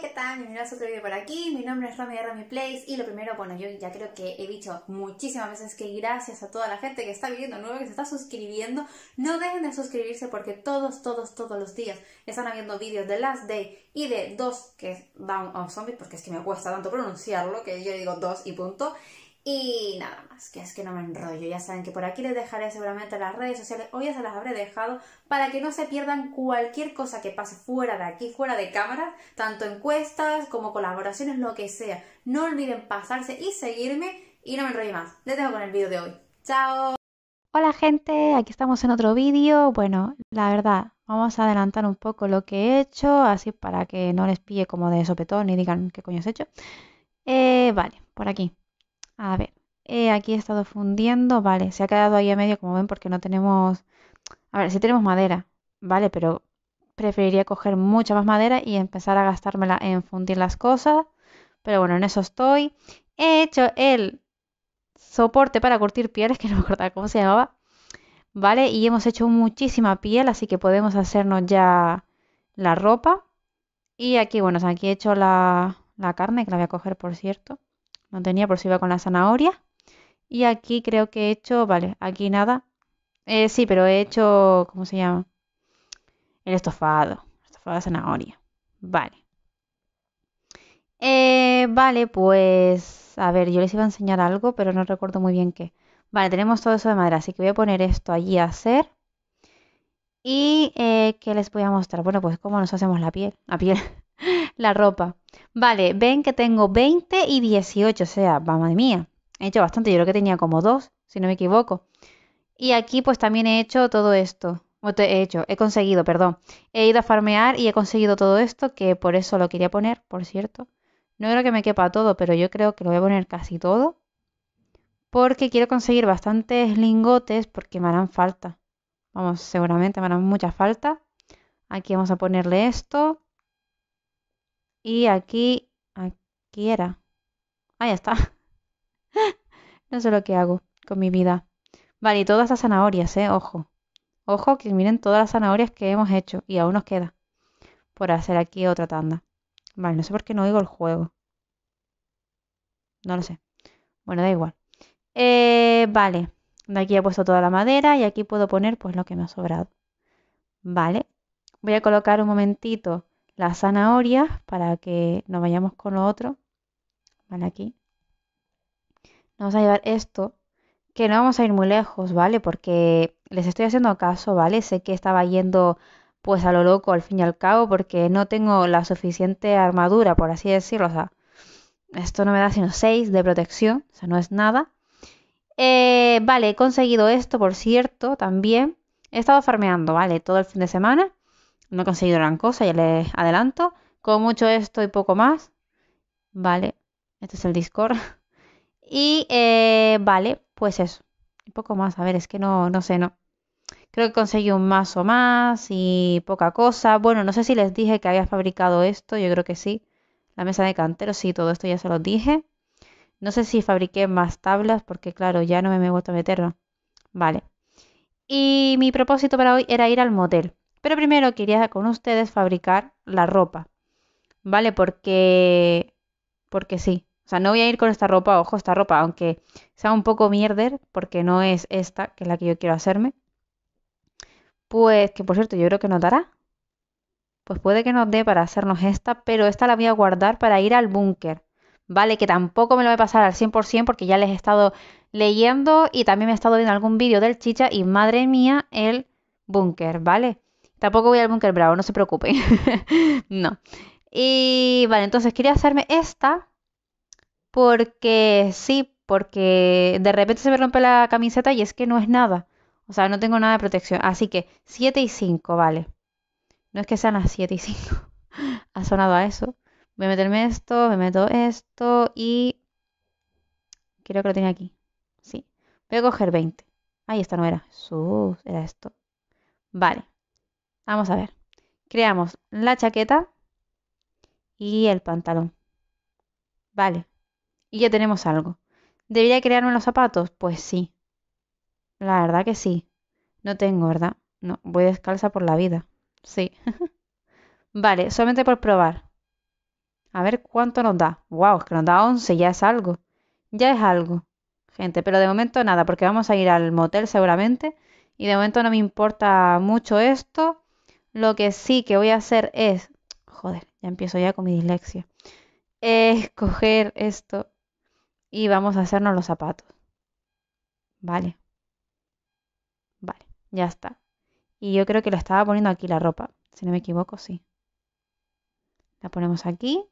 ¿qué tal? Bienvenidos a otro por aquí, mi nombre es Rami de Rami Place y lo primero, bueno, yo ya creo que he dicho muchísimas veces que gracias a toda la gente que está viendo nuevo, que se está suscribiendo, no dejen de suscribirse porque todos, todos, todos los días están habiendo vídeos de Last Day y de dos que es Down of Zombies, porque es que me cuesta tanto pronunciarlo que yo digo dos y punto, y nada más, que es que no me enrollo. Ya saben que por aquí les dejaré seguramente las redes sociales, hoy ya se las habré dejado, para que no se pierdan cualquier cosa que pase fuera de aquí, fuera de cámara, tanto encuestas como colaboraciones, lo que sea. No olviden pasarse y seguirme. Y no me enrollo más. Les dejo con el vídeo de hoy. ¡Chao! Hola gente, aquí estamos en otro vídeo. Bueno, la verdad, vamos a adelantar un poco lo que he hecho, así para que no les pille como de sopetón y digan qué coño has hecho. Eh, vale, por aquí. A ver, eh, aquí he estado fundiendo, vale, se ha quedado ahí a medio, como ven, porque no tenemos... A ver, sí tenemos madera, vale, pero preferiría coger mucha más madera y empezar a gastármela en fundir las cosas. Pero bueno, en eso estoy. He hecho el soporte para curtir pieles, que no me acordaba cómo se llamaba. ¿Vale? Y hemos hecho muchísima piel, así que podemos hacernos ya la ropa. Y aquí, bueno, aquí he hecho la, la carne, que la voy a coger, por cierto no tenía por si iba con la zanahoria. Y aquí creo que he hecho, vale, aquí nada. Eh, sí, pero he hecho, ¿cómo se llama? El estofado, estofado de zanahoria. Vale. Eh, vale, pues, a ver, yo les iba a enseñar algo, pero no recuerdo muy bien qué. Vale, tenemos todo eso de madera, así que voy a poner esto allí a hacer. ¿Y eh, qué les voy a mostrar? Bueno, pues cómo nos hacemos la piel. La piel la ropa. Vale, ven que tengo 20 y 18, o sea, de mía, he hecho bastante, yo creo que tenía como dos, si no me equivoco. Y aquí pues también he hecho todo esto, he hecho, he conseguido, perdón, he ido a farmear y he conseguido todo esto, que por eso lo quería poner, por cierto. No creo que me quepa todo, pero yo creo que lo voy a poner casi todo. Porque quiero conseguir bastantes lingotes porque me harán falta. Vamos, seguramente me harán mucha falta. Aquí vamos a ponerle esto. Y aquí, aquí era. Ahí está. no sé lo que hago con mi vida. Vale, y todas las zanahorias, ¿eh? Ojo. Ojo que miren todas las zanahorias que hemos hecho y aún nos queda por hacer aquí otra tanda. Vale, no sé por qué no digo el juego. No lo sé. Bueno, da igual. Eh, vale, de aquí he puesto toda la madera y aquí puedo poner pues lo que me ha sobrado. Vale, voy a colocar un momentito las zanahorias para que nos vayamos con lo otro. Vale, aquí. Vamos a llevar esto, que no vamos a ir muy lejos, ¿vale? Porque les estoy haciendo caso, ¿vale? Sé que estaba yendo pues a lo loco al fin y al cabo porque no tengo la suficiente armadura, por así decirlo. O sea, esto no me da sino 6 de protección, o sea, no es nada. Eh, vale, he conseguido esto, por cierto, también. He estado farmeando, ¿vale? Todo el fin de semana. No he conseguido gran cosa, ya les adelanto. Con mucho esto y poco más. Vale, este es el Discord. Y eh, vale, pues eso. Un poco más, a ver, es que no, no sé, no. Creo que conseguí un mazo más y poca cosa. Bueno, no sé si les dije que había fabricado esto, yo creo que sí. La mesa de cantero, sí, todo esto ya se los dije. No sé si fabriqué más tablas porque, claro, ya no me he vuelto meterlo. Vale. Y mi propósito para hoy era ir al motel. Pero primero quería con ustedes fabricar la ropa, ¿vale? Porque, porque sí. O sea, no voy a ir con esta ropa, ojo, esta ropa, aunque sea un poco mierder, porque no es esta, que es la que yo quiero hacerme. Pues que por cierto, yo creo que nos dará. Pues puede que nos dé para hacernos esta, pero esta la voy a guardar para ir al búnker. ¿Vale? Que tampoco me lo voy a pasar al 100% porque ya les he estado leyendo y también me he estado viendo algún vídeo del chicha y madre mía, el búnker, ¿vale? Tampoco voy al Bunker Bravo, no se preocupen. no. Y vale, entonces quería hacerme esta porque sí, porque de repente se me rompe la camiseta y es que no es nada. O sea, no tengo nada de protección. Así que 7 y 5, vale. No es que sean las 7 y 5. ha sonado a eso. Voy a meterme esto, me meto esto y... Creo que lo tenía aquí. Sí. Voy a coger 20. Ahí esta no era. Sus, era esto. Vale. Vamos a ver. Creamos la chaqueta y el pantalón. Vale. Y ya tenemos algo. ¿Debería crearme los zapatos? Pues sí. La verdad que sí. No tengo, ¿verdad? No, voy descalza por la vida. Sí. vale, solamente por probar. A ver cuánto nos da. Wow, es que nos da 11, ya es algo. Ya es algo, gente. Pero de momento nada, porque vamos a ir al motel seguramente. Y de momento no me importa mucho esto. Lo que sí que voy a hacer es, joder, ya empiezo ya con mi dislexia, es coger esto y vamos a hacernos los zapatos. Vale. Vale, ya está. Y yo creo que lo estaba poniendo aquí la ropa, si no me equivoco, sí. La ponemos aquí.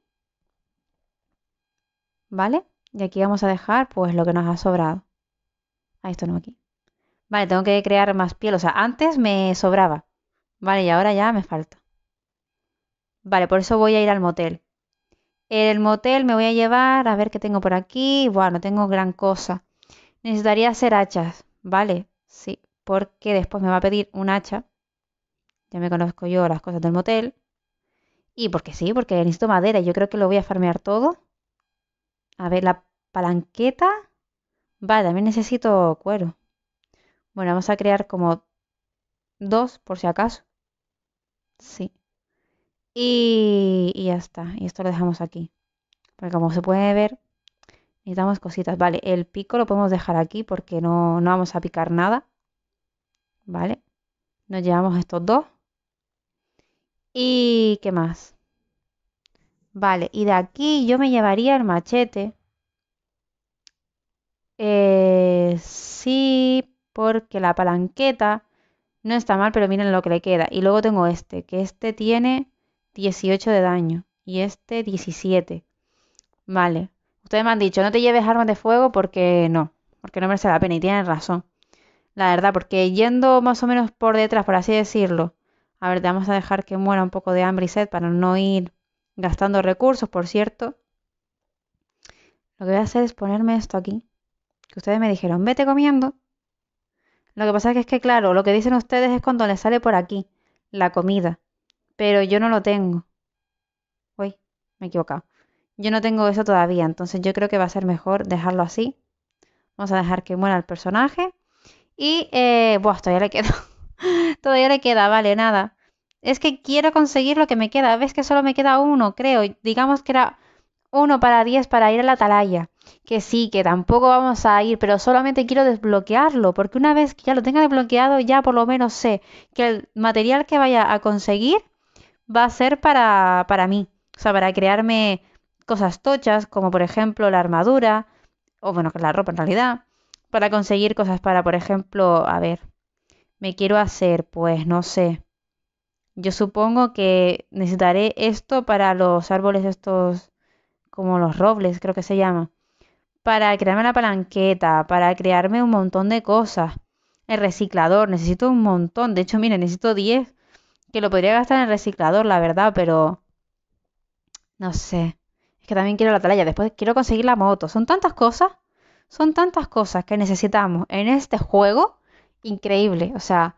¿Vale? Y aquí vamos a dejar pues lo que nos ha sobrado. Ah, esto no aquí. Vale, tengo que crear más piel. O sea, antes me sobraba. Vale, y ahora ya me falta. Vale, por eso voy a ir al motel. El motel me voy a llevar, a ver qué tengo por aquí. Bueno, no tengo gran cosa. Necesitaría hacer hachas, ¿vale? Sí, porque después me va a pedir un hacha. Ya me conozco yo las cosas del motel. Y porque sí, porque necesito madera yo creo que lo voy a farmear todo. A ver, la palanqueta. Vale, también necesito cuero. Bueno, vamos a crear como Dos, por si acaso. Sí. Y, y, ya está. Y esto lo dejamos aquí. Porque como se puede ver, necesitamos cositas. Vale, el pico lo podemos dejar aquí porque no, no vamos a picar nada. Vale. Nos llevamos estos dos. ¿Y qué más? Vale, y de aquí yo me llevaría el machete. Eh, sí, porque la palanqueta no está mal, pero miren lo que le queda. Y luego tengo este, que este tiene 18 de daño y este 17. Vale. Ustedes me han dicho, no te lleves armas de fuego porque no, porque no merece la pena y tienen razón. La verdad, porque yendo más o menos por detrás, por así decirlo. A ver, te vamos a dejar que muera un poco de hambre y sed para no ir gastando recursos, por cierto. Lo que voy a hacer es ponerme esto aquí. Que ustedes me dijeron, vete comiendo. Lo que pasa es que, es que, claro, lo que dicen ustedes es cuando les sale por aquí, la comida. Pero yo no lo tengo. Uy, me he equivocado. Yo no tengo eso todavía, entonces yo creo que va a ser mejor dejarlo así. Vamos a dejar que muera el personaje. Y, eh, buah, todavía le quedo todavía le queda, vale, nada. Es que quiero conseguir lo que me queda. Ves que solo me queda uno, creo. Digamos que era uno para diez para ir a la atalaya. Que sí, que tampoco vamos a ir, pero solamente quiero desbloquearlo, porque una vez que ya lo tenga desbloqueado, ya por lo menos sé que el material que vaya a conseguir va a ser para, para mí. O sea, para crearme cosas tochas, como por ejemplo la armadura, o bueno, la ropa en realidad, para conseguir cosas para, por ejemplo, a ver, me quiero hacer, pues no sé. Yo supongo que necesitaré esto para los árboles estos como los robles, creo que se llama, para crearme la palanqueta, para crearme un montón de cosas. El reciclador, necesito un montón. De hecho, mire, necesito 10, que lo podría gastar en el reciclador, la verdad, pero no sé. Es que también quiero la atalaya, después quiero conseguir la moto. Son tantas cosas, son tantas cosas que necesitamos en este juego. Increíble, o sea,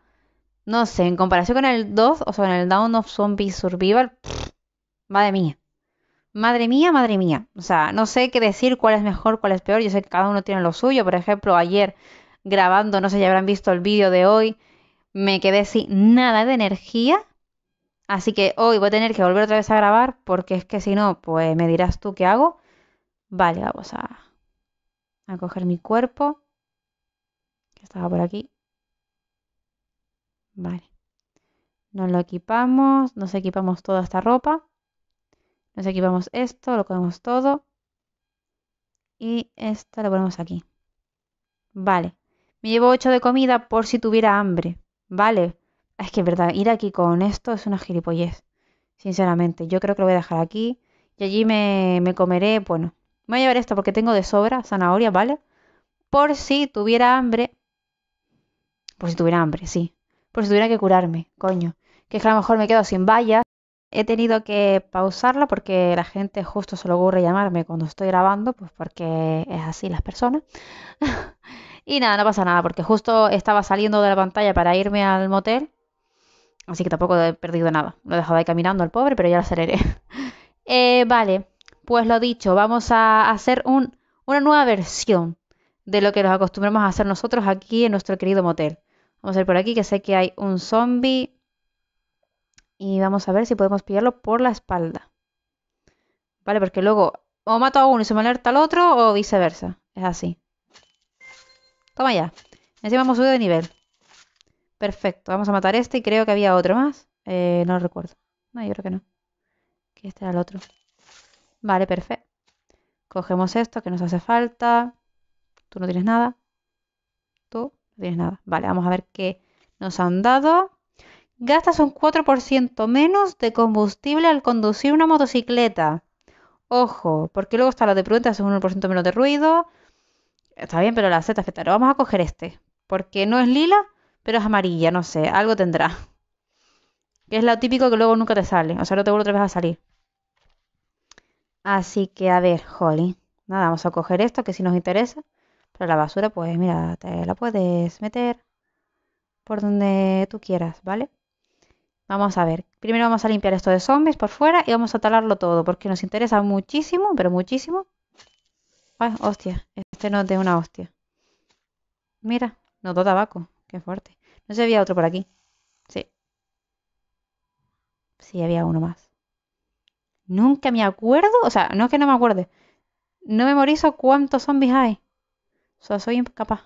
no sé, en comparación con el 2, o sea, con el Down of Zombie Survival, va madre mía. Madre mía, madre mía. O sea, no sé qué decir, cuál es mejor, cuál es peor. Yo sé que cada uno tiene lo suyo. Por ejemplo, ayer grabando, no sé si habrán visto el vídeo de hoy, me quedé sin nada de energía. Así que hoy voy a tener que volver otra vez a grabar porque es que si no, pues me dirás tú qué hago. Vale, vamos a, a coger mi cuerpo. Que estaba por aquí. Vale. Nos lo equipamos, nos equipamos toda esta ropa. Entonces aquí vamos esto, lo cogemos todo. Y esta lo ponemos aquí. Vale. Me llevo 8 de comida por si tuviera hambre. Vale. Es que es verdad, ir aquí con esto es una gilipollez. Sinceramente, yo creo que lo voy a dejar aquí. Y allí me, me comeré, bueno, me voy a llevar esto porque tengo de sobra zanahoria, ¿vale? Por si tuviera hambre. Por si tuviera hambre, sí. Por si tuviera que curarme, coño. Que es que a lo mejor me quedo sin vallas. He tenido que pausarla porque la gente justo se lo ocurre llamarme cuando estoy grabando, pues porque es así las personas. y nada, no pasa nada, porque justo estaba saliendo de la pantalla para irme al motel. Así que tampoco he perdido nada. Lo he dejado ahí caminando al pobre, pero ya lo aceleré. Eh, vale, pues lo dicho, vamos a hacer un, una nueva versión de lo que nos acostumbramos a hacer nosotros aquí en nuestro querido motel. Vamos a ir por aquí, que sé que hay un zombie y vamos a ver si podemos pillarlo por la espalda. Vale, porque luego o mato a uno y se me alerta al otro o viceversa. Es así. Toma ya. Encima hemos subido de nivel. Perfecto. Vamos a matar este y creo que había otro más. Eh, no lo recuerdo. No, yo creo que no. Que este era el otro. Vale, perfecto. Cogemos esto que nos hace falta. Tú no tienes nada. Tú no tienes nada. Vale, vamos a ver qué nos han dado gastas un 4% menos de combustible al conducir una motocicleta. Ojo, porque luego está la de prudente, haces un 1% menos de ruido. Está bien, pero la Z Pero Vamos a coger este, porque no es lila, pero es amarilla, no sé, algo tendrá. Que es lo típico que luego nunca te sale, o sea, no te vuelve otra vez a salir. Así que, a ver, Holly. Nada, vamos a coger esto que si nos interesa. Pero la basura, pues mira, te la puedes meter por donde tú quieras, ¿vale? Vamos a ver. Primero vamos a limpiar esto de zombies por fuera y vamos a talarlo todo porque nos interesa muchísimo, pero muchísimo. Ay, hostia. Este no es de una hostia. Mira, todo tabaco. Qué fuerte. No sé si había otro por aquí. Sí. Sí, había uno más. Nunca me acuerdo. O sea, no es que no me acuerde. No memorizo cuántos zombies hay. O sea, soy incapaz.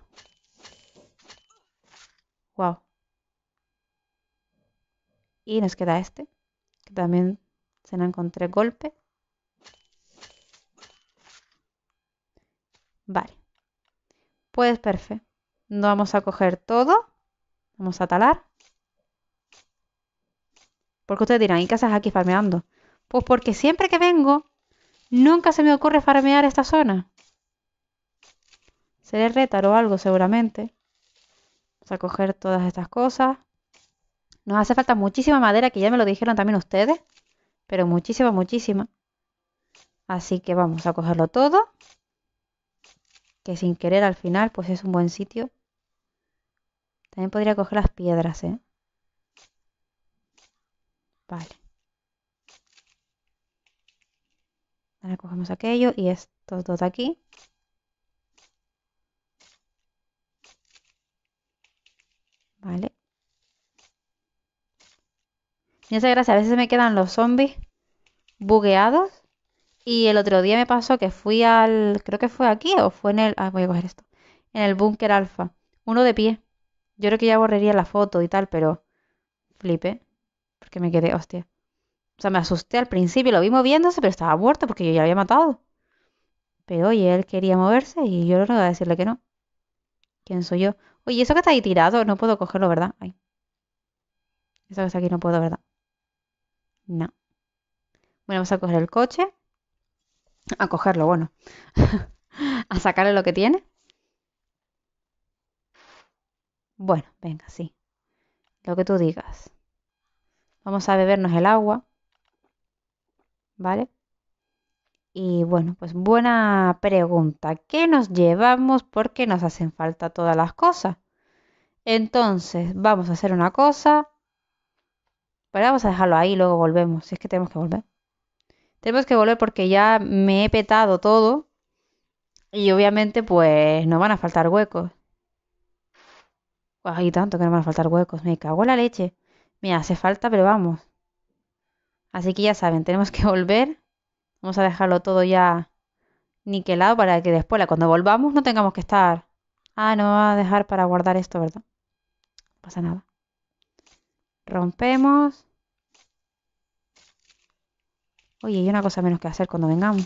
Y nos queda este, que también se nos encontré golpe. Vale. Pues perfecto. No vamos a coger todo. Vamos a talar. Porque ustedes dirán, ¿y qué haces aquí farmeando? Pues porque siempre que vengo, nunca se me ocurre farmear esta zona. Seré le o algo seguramente. Vamos a coger todas estas cosas. Nos hace falta muchísima madera, que ya me lo dijeron también ustedes, pero muchísima, muchísima. Así que vamos a cogerlo todo, que sin querer al final pues es un buen sitio. También podría coger las piedras, ¿eh? Vale. Ahora cogemos aquello y estos dos de aquí. Vale. No sé gracia, a veces me quedan los zombies bugueados. Y el otro día me pasó que fui al. Creo que fue aquí o fue en el. Ah, voy a coger esto. En el búnker alfa. Uno de pie. Yo creo que ya borraría la foto y tal, pero. Flipe, Porque me quedé, hostia. O sea, me asusté al principio, lo vi moviéndose, pero estaba muerto porque yo ya había matado. Pero oye, él quería moverse y yo no voy a decirle que no. ¿Quién soy yo? Oye, eso que está ahí tirado, no puedo cogerlo, ¿verdad? Ay. Eso que está aquí no puedo, ¿verdad? No. Bueno, vamos a coger el coche. A cogerlo, bueno. a sacarle lo que tiene. Bueno, venga, sí. Lo que tú digas. Vamos a bebernos el agua. ¿Vale? Y bueno, pues buena pregunta. ¿Qué nos llevamos? ¿Por qué nos hacen falta todas las cosas? Entonces, vamos a hacer una cosa. Pero vamos a dejarlo ahí y luego volvemos, si es que tenemos que volver. Tenemos que volver porque ya me he petado todo y obviamente pues no van a faltar huecos. Hay tanto que no van a faltar huecos, me cago en la leche. Mira, hace falta, pero vamos. Así que ya saben, tenemos que volver. Vamos a dejarlo todo ya niquelado para que después, cuando volvamos, no tengamos que estar. Ah, no va a dejar para guardar esto, ¿verdad? No pasa nada. Rompemos. Oye, hay una cosa menos que hacer cuando vengamos.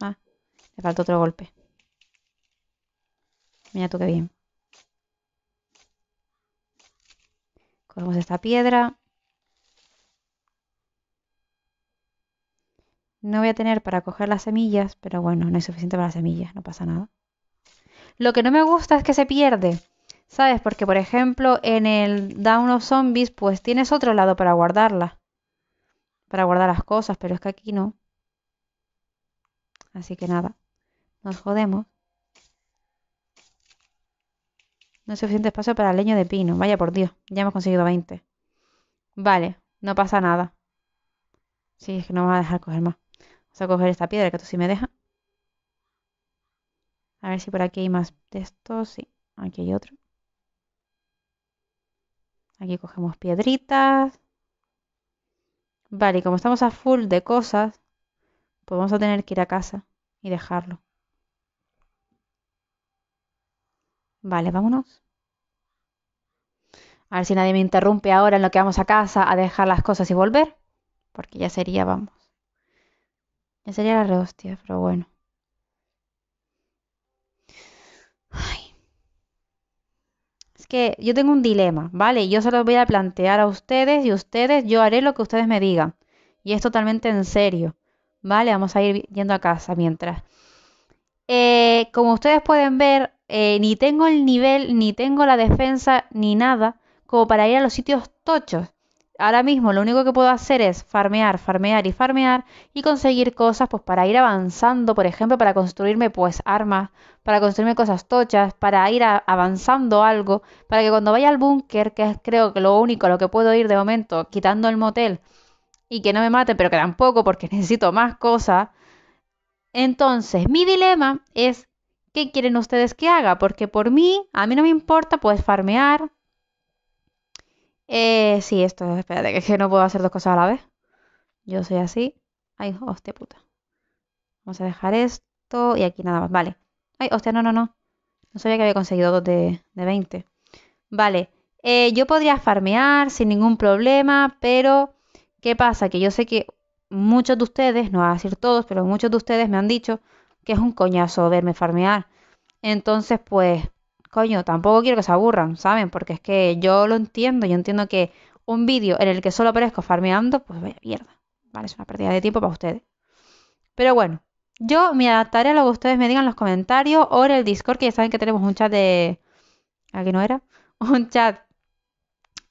Ah, le falta otro golpe. Mira tú qué bien. Cogemos esta piedra. No voy a tener para coger las semillas, pero bueno, no hay suficiente para las semillas, no pasa nada. Lo que no me gusta es que se pierde. ¿Sabes? Porque, por ejemplo, en el Down of Zombies, pues tienes otro lado para guardarla. Para guardar las cosas, pero es que aquí no. Así que nada, nos jodemos. No hay suficiente espacio para leño de pino. Vaya por Dios, ya hemos conseguido 20. Vale, no pasa nada. Sí, es que no me va a dejar coger más. Vamos a coger esta piedra que tú sí me deja. A ver si por aquí hay más de estos. Sí, aquí hay otro. Aquí cogemos piedritas. Vale, y como estamos a full de cosas, pues vamos a tener que ir a casa y dejarlo. Vale, vámonos. A ver si nadie me interrumpe ahora en lo que vamos a casa a dejar las cosas y volver. Porque ya sería, vamos. Ya sería la rehostia, pero bueno. Ay que yo tengo un dilema, ¿vale? Yo se lo voy a plantear a ustedes y ustedes, yo haré lo que ustedes me digan. Y es totalmente en serio, ¿vale? Vamos a ir yendo a casa mientras. Eh, como ustedes pueden ver, eh, ni tengo el nivel, ni tengo la defensa, ni nada como para ir a los sitios tochos ahora mismo lo único que puedo hacer es farmear, farmear y farmear y conseguir cosas pues para ir avanzando, por ejemplo, para construirme pues armas, para construirme cosas tochas, para ir avanzando algo, para que cuando vaya al búnker, que es creo que lo único a lo que puedo ir de momento, quitando el motel y que no me mate, pero que tampoco porque necesito más cosas. Entonces, mi dilema es ¿qué quieren ustedes que haga? Porque por mí, a mí no me importa pues farmear, eh, sí, esto es, espérate, que es que no puedo hacer dos cosas a la vez. Yo soy así. Ay, hostia puta. Vamos a dejar esto y aquí nada más, vale. Ay, hostia, no, no, no. No sabía que había conseguido dos de, 20. Vale, eh, yo podría farmear sin ningún problema, pero ¿qué pasa? Que yo sé que muchos de ustedes, no voy a decir todos, pero muchos de ustedes me han dicho que es un coñazo verme farmear. Entonces, pues, coño, tampoco quiero que se aburran, ¿saben? Porque es que yo lo entiendo, yo entiendo que un vídeo en el que solo aparezco farmeando, pues vaya mierda, ¿vale? Es una pérdida de tiempo para ustedes. Pero bueno, yo me adaptaré a lo que ustedes me digan en los comentarios o en el Discord, que ya saben que tenemos un chat de... Aquí no era. Un chat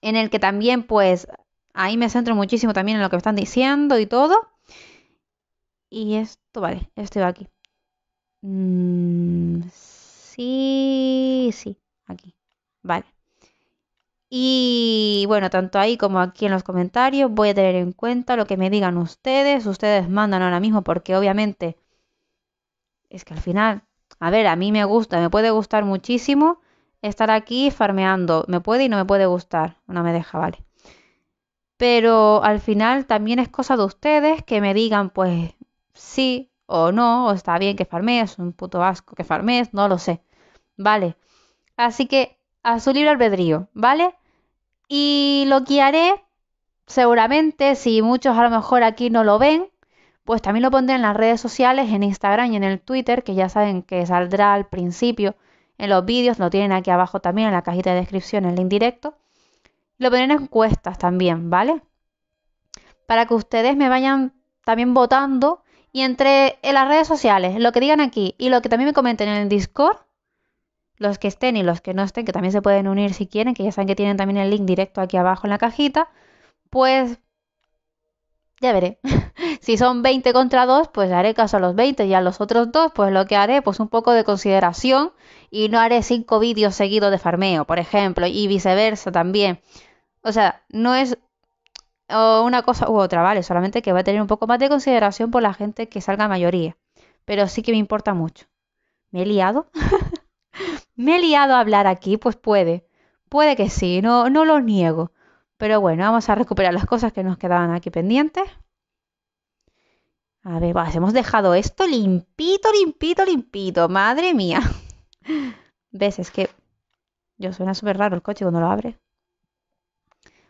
en el que también, pues, ahí me centro muchísimo también en lo que me están diciendo y todo. Y esto, vale, esto va aquí. Sí. Mm, Sí, sí, aquí. Vale. Y bueno, tanto ahí como aquí en los comentarios voy a tener en cuenta lo que me digan ustedes. Ustedes mandan ahora mismo porque obviamente es que al final, a ver, a mí me gusta, me puede gustar muchísimo estar aquí farmeando. Me puede y no me puede gustar. No me deja, vale. Pero al final también es cosa de ustedes que me digan, pues sí, o no, o está bien que farmés, un puto asco que farmés, no lo sé. ¿Vale? Así que a su libre albedrío, ¿vale? Y lo que haré, seguramente, si muchos a lo mejor aquí no lo ven, pues también lo pondré en las redes sociales, en Instagram y en el Twitter, que ya saben que saldrá al principio en los vídeos, lo tienen aquí abajo también en la cajita de descripción, en el link directo. Lo pondré en encuestas también, ¿vale? Para que ustedes me vayan también votando y entre en las redes sociales, lo que digan aquí y lo que también me comenten en el Discord, los que estén y los que no estén, que también se pueden unir si quieren, que ya saben que tienen también el link directo aquí abajo en la cajita, pues ya veré. si son 20 contra 2, pues haré caso a los 20 y a los otros dos, pues lo que haré, pues un poco de consideración y no haré 5 vídeos seguidos de farmeo, por ejemplo, y viceversa también. O sea, no es o una cosa u otra, ¿vale? Solamente que va a tener un poco más de consideración por la gente que salga mayoría. Pero sí que me importa mucho. ¿Me he liado? ¿Me he liado a hablar aquí? Pues puede. Puede que sí, no, no lo niego. Pero bueno, vamos a recuperar las cosas que nos quedaban aquí pendientes. A ver, vamos, hemos dejado esto limpito, limpito, limpito. Madre mía. ¿Ves? Es que yo suena súper raro el coche cuando lo abre.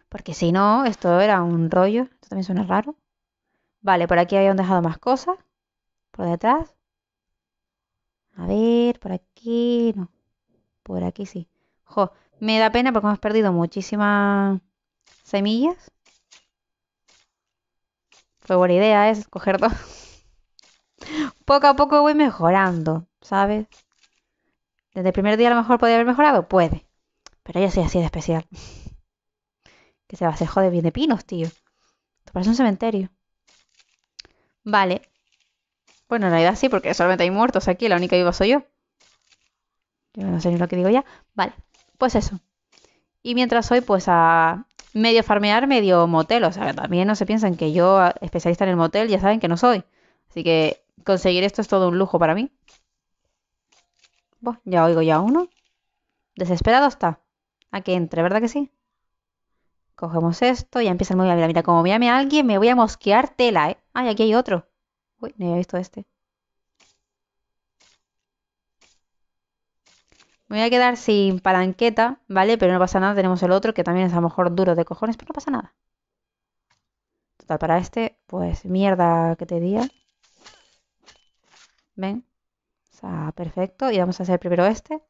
Porque si no, esto era un rollo. Esto también suena raro. Vale, por aquí habían dejado más cosas. Por detrás. A ver, por aquí. No. Por aquí sí. me da pena porque hemos perdido muchísimas semillas. Fue buena idea ¿eh? es coger dos. poco a poco voy mejorando, ¿sabes? Desde el primer día a lo mejor Podría haber mejorado. Puede. Pero ya soy así de especial. Que se va a hacer joder bien de pinos, tío. Esto parece un cementerio. Vale. Bueno, en realidad sí, porque solamente hay muertos aquí. La única viva soy yo. Yo no sé ni lo que digo ya. Vale, pues eso. Y mientras soy, pues a medio farmear, medio motel. O sea, también no se piensan que yo, especialista en el motel, ya saben que no soy. Así que conseguir esto es todo un lujo para mí. Bueno, ya oigo ya uno. Desesperado está. A que entre, ¿verdad que sí? Cogemos esto, ya empieza el movimiento. Mira, como me llame alguien, me voy a mosquear tela, ¿eh? Ay, aquí hay otro. Uy, no había visto este. Me voy a quedar sin palanqueta, ¿vale? Pero no pasa nada, tenemos el otro que también es a lo mejor duro de cojones, pero no pasa nada. Total, para este, pues mierda que te diga. ¿Ven? O sea, perfecto. Y vamos a hacer primero este.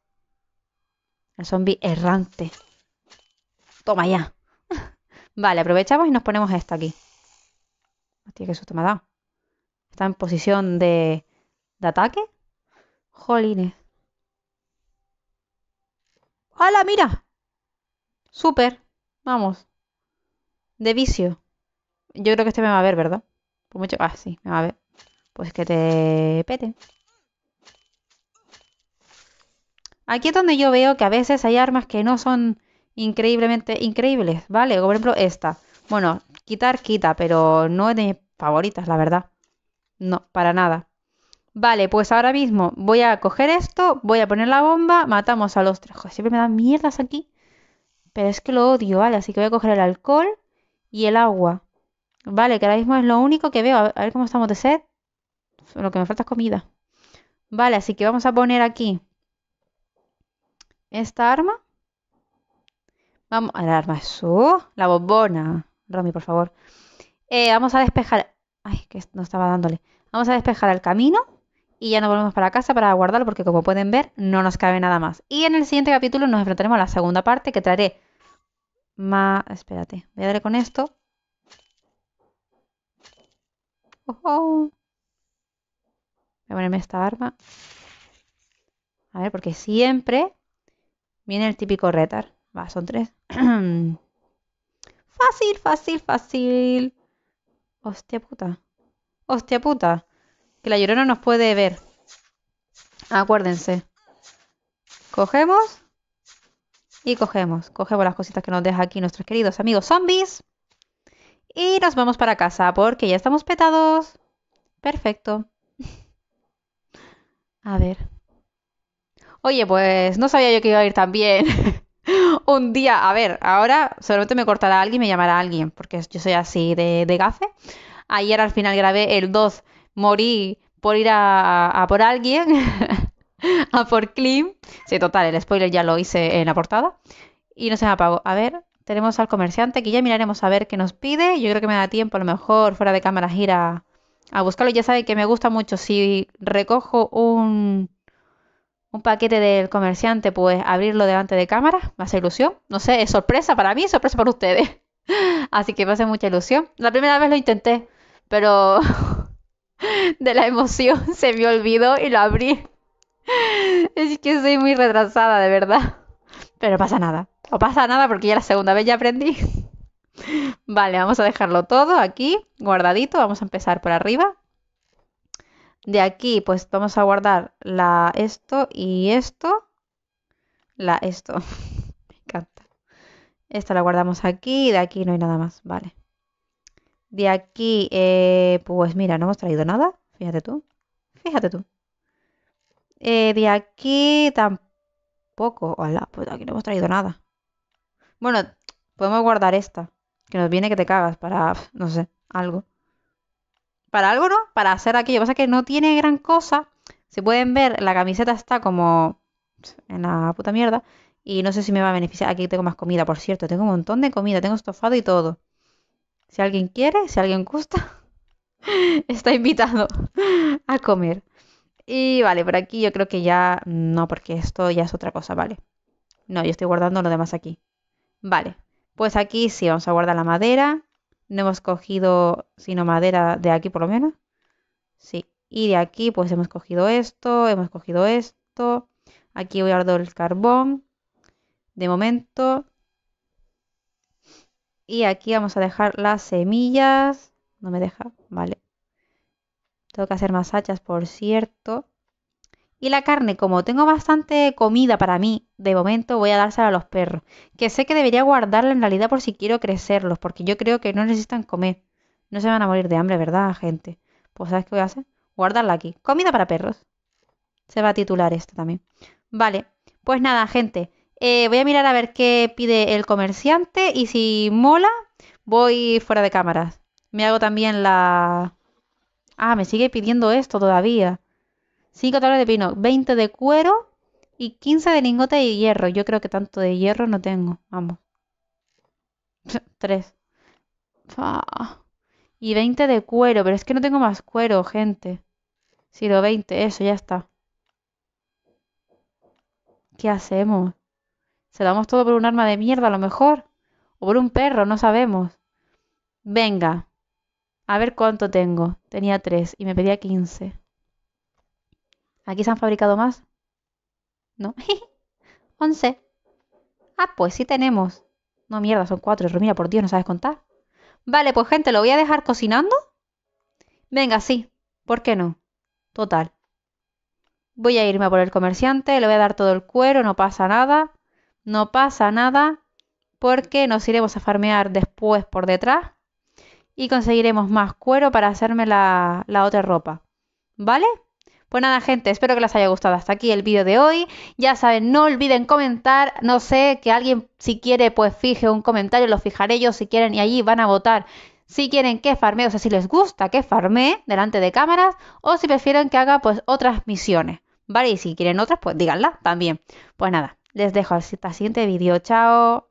El zombie errante. Toma ya. Vale, aprovechamos y nos ponemos esta aquí. Hostia, qué susto me ha dado. Está en posición de, de ataque. Jolines. ¡Hala, mira! Súper. Vamos. De vicio. Yo creo que este me va a ver, ¿verdad? Por mucho... Ah, sí, me va a ver. Pues que te pete. Aquí es donde yo veo que a veces hay armas que no son increíblemente increíbles, ¿vale? Como por ejemplo esta. Bueno, quitar quita, pero no es de favoritas, la verdad. No, para nada. Vale, pues ahora mismo voy a coger esto, voy a poner la bomba, matamos a los tres. siempre me dan mierdas aquí. Pero es que lo odio, ¿vale? Así que voy a coger el alcohol y el agua. Vale, que ahora mismo es lo único que veo. A ver cómo estamos de sed. Lo que me falta es comida. Vale, así que vamos a poner aquí esta arma. Vamos a la arma su uh, La bombona. Romy, por favor. Eh, vamos a despejar. Ay, que no estaba dándole. Vamos a despejar el camino y ya nos volvemos para casa para guardarlo porque como pueden ver no nos cabe nada más. Y en el siguiente capítulo nos enfrentaremos a la segunda parte que traeré más... Espérate, voy a darle con esto. Voy a ponerme esta arma. A ver, porque siempre viene el típico retar. Va, son tres. fácil, fácil, fácil. Hostia puta. Hostia puta. Que la llorona nos puede ver. Acuérdense. Cogemos. Y cogemos. Cogemos las cositas que nos deja aquí nuestros queridos amigos zombies. Y nos vamos para casa porque ya estamos petados. Perfecto. A ver. Oye, pues no sabía yo que iba a ir tan bien. un día, a ver, ahora solamente me cortará alguien, me llamará alguien, porque yo soy así de, gafe. Ayer al final grabé el 2, morí por ir a, por alguien, a por Klim. Sí, total, el spoiler ya lo hice en la portada. Y no se me apagó. A ver, tenemos al comerciante que ya miraremos a ver qué nos pide. Yo creo que me da tiempo, a lo mejor fuera de cámara gira a buscarlo. Ya sabe que me gusta mucho si recojo un un paquete del comerciante, pues abrirlo delante de cámara, me hace ilusión. No sé, es sorpresa para mí, sorpresa para ustedes. Así que me hace mucha ilusión. La primera vez lo intenté, pero de la emoción se me olvidó y lo abrí. Es que soy muy retrasada, de verdad. Pero pasa nada. No pasa nada porque ya la segunda vez ya aprendí. Vale, vamos a dejarlo todo aquí, guardadito. Vamos a empezar por arriba. De aquí, pues vamos a guardar la esto y esto. La esto. Me encanta. Esta la guardamos aquí de aquí no hay nada más. Vale. De aquí, eh, pues mira, no hemos traído nada. Fíjate tú. Fíjate tú. Eh, de aquí tampoco. Hola, pues aquí no hemos traído nada. Bueno, podemos guardar esta. Que nos viene que te cagas para, no sé, algo para algo no, para hacer aquello. Lo que pasa que no tiene gran cosa. Se pueden ver, la camiseta está como en la puta mierda. Y no sé si me va a beneficiar. Aquí tengo más comida, por cierto. Tengo un montón de comida. Tengo estofado y todo. Si alguien quiere, si alguien gusta, está invitado a comer. Y vale, por aquí yo creo que ya no, porque esto ya es otra cosa, ¿vale? No, yo estoy guardando lo demás aquí. Vale, pues aquí sí, vamos a guardar la madera no hemos cogido sino madera de aquí por lo menos. Sí, y de aquí pues hemos cogido esto, hemos cogido esto. Aquí voy a guardar el carbón de momento. Y aquí vamos a dejar las semillas. No me deja, vale. Tengo que hacer más hachas, por cierto. Y la carne, como tengo bastante comida para mí, de momento voy a dársela a los perros. Que sé que debería guardarla en realidad por si quiero crecerlos, porque yo creo que no necesitan comer. No se van a morir de hambre, ¿verdad, gente? Pues ¿sabes qué voy a hacer? Guardarla aquí. Comida para perros. Se va a titular esto también. Vale, pues nada, gente. Eh, voy a mirar a ver qué pide el comerciante y si mola, voy fuera de cámaras. Me hago también la... Ah, me sigue pidiendo esto todavía. 5 tablas de pino, 20 de cuero y 15 de lingote de hierro. Yo creo que tanto de hierro no tengo. Vamos. 3. Y 20 de cuero, pero es que no tengo más cuero, gente. Si lo 20, eso, ya está. ¿Qué hacemos? ¿Se damos todo por un arma de mierda a lo mejor? ¿O por un perro? No sabemos. Venga. A ver cuánto tengo. Tenía 3 y me pedía 15. ¿Aquí se han fabricado más? ¿No? 11. Ah, pues sí tenemos. No, mierda, son cuatro. Mira, por Dios, no sabes contar. Vale, pues gente, lo voy a dejar cocinando. Venga, sí. ¿Por qué no? Total. Voy a irme a por el comerciante, le voy a dar todo el cuero, no pasa nada. No pasa nada porque nos iremos a farmear después por detrás y conseguiremos más cuero para hacerme la otra ropa. ¿Vale? Pues nada, gente, espero que les haya gustado hasta aquí el vídeo de hoy. Ya saben, no olviden comentar. No sé, que alguien si quiere, pues fije un comentario, lo fijaré yo si quieren y allí van a votar si quieren que farme, o sea, si les gusta que farme delante de cámaras o si prefieren que haga pues otras misiones. ¿Vale? Y si quieren otras, pues díganla también. Pues nada, les dejo hasta el siguiente vídeo. Chao.